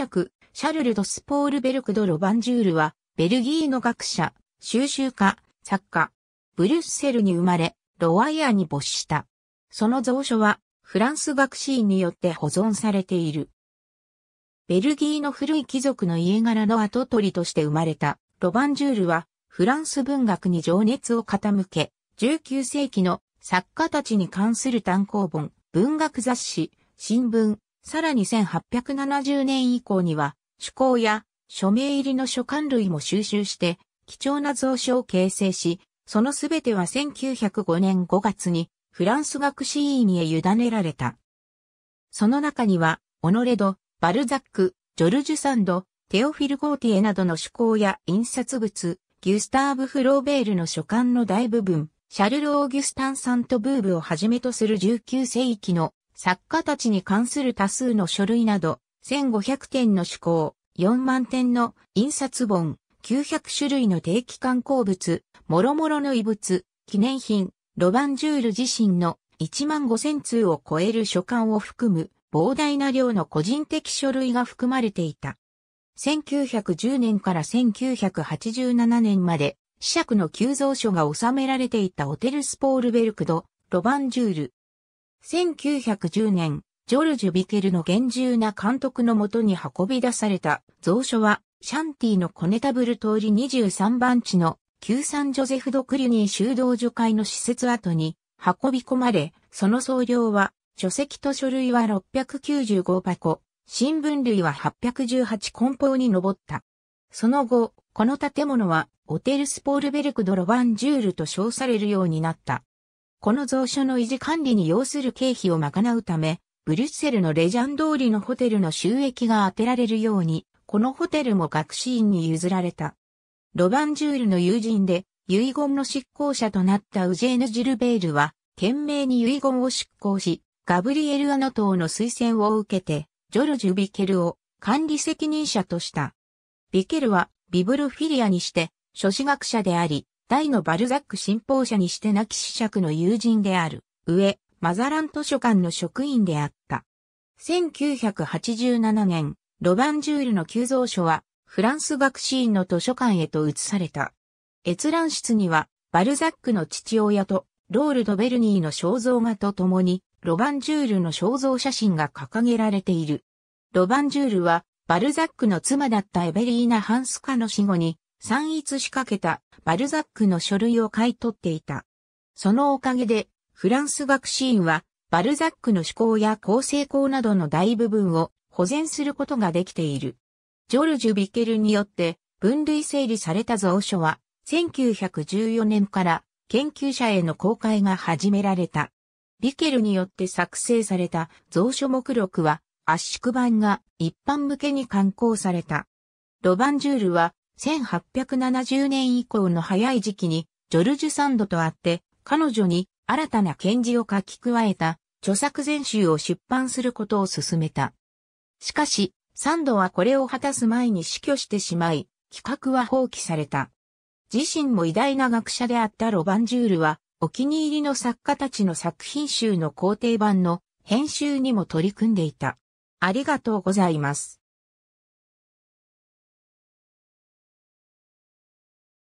釈、シャルル・ドスポールベルク・ド・ロバンジュールは、ベルギーの学者、収集家、作家、ブリュッセルに生まれ、ロワイヤに没した。その蔵書は、フランス学士院によって保存されている。ベルギーの古い貴族の家柄の跡取りとして生まれた、ロバンジュールは、フランス文学に情熱を傾け、19世紀の作家たちに関する単行本、文学雑誌、新聞、さらに1870年以降には、趣向や署名入りの書簡類も収集して、貴重な蔵書を形成し、そのすべては1905年5月にフランス学士院へ委ねられた。その中には、オノレド、バルザック、ジョルジュサンド、テオフィル・ゴーティエなどの趣向や印刷物、ギュスターブ・フローベールの書簡の大部分、シャルル・オーギュスタン・サント・ブーブをはじめとする19世紀の作家たちに関する多数の書類など、1500点の趣向、4万点の印刷本、900種類の定期刊行物、諸々の遺物、記念品、ロバンジュール自身の1万5000通を超える書簡を含む膨大な量の個人的書類が含まれていた。1910年から1987年まで、子爵の急増書が収められていたオテルスポールベルクド、ロバンジュール、1910年、ジョルジュ・ビケルの厳重な監督のもとに運び出された蔵書は、シャンティのコネタブル通り23番地の旧サンジョゼフ・ド・クリュニー修道所会の施設跡に運び込まれ、その総量は、書籍と書類は695箱、新聞類は818梱包に上った。その後、この建物は、オテルスポールベルク・ド・ロバンジュールと称されるようになった。この蔵書の維持管理に要する経費を賄うため、ブリュッセルのレジャン通りのホテルの収益が当てられるように、このホテルも学士院に譲られた。ロバンジュールの友人で、遺言の執行者となったウジェーヌ・ジルベールは、懸命に遺言を執行し、ガブリエル・アノトの推薦を受けて、ジョルジュ・ビケルを管理責任者とした。ビケルはビブロフィリアにして、諸子学者であり、大のバルザック信奉者にして亡き子爵の友人である、上、マザラン図書館の職員であった。1987年、ロバンジュールの急増書は、フランス学士院の図書館へと移された。閲覧室には、バルザックの父親と、ロール・ド・ベルニーの肖像画と共に、ロバンジュールの肖像写真が掲げられている。ロバンジュールは、バルザックの妻だったエベリーナ・ハンスカの死後に、散逸しかけたバルザックの書類を買い取っていた。そのおかげで、フランス学士院は、バルザックの思考や構成校などの大部分を保全することができている。ジョルジュ・ビケルによって分類整理された蔵書は、1914年から研究者への公開が始められた。ビケルによって作成された蔵書目録は圧縮版が一般向けに刊行された。ロバンジュールは1870年以降の早い時期に、ジョルジュ・サンドと会って、彼女に新たな検事を書き加えた、著作全集を出版することを進めた。しかし、サンドはこれを果たす前に死去してしまい、企画は放棄された。自身も偉大な学者であったロバンジュールは、お気に入りの作家たちの作品集の肯定版の編集にも取り組んでいた。ありがとうございます。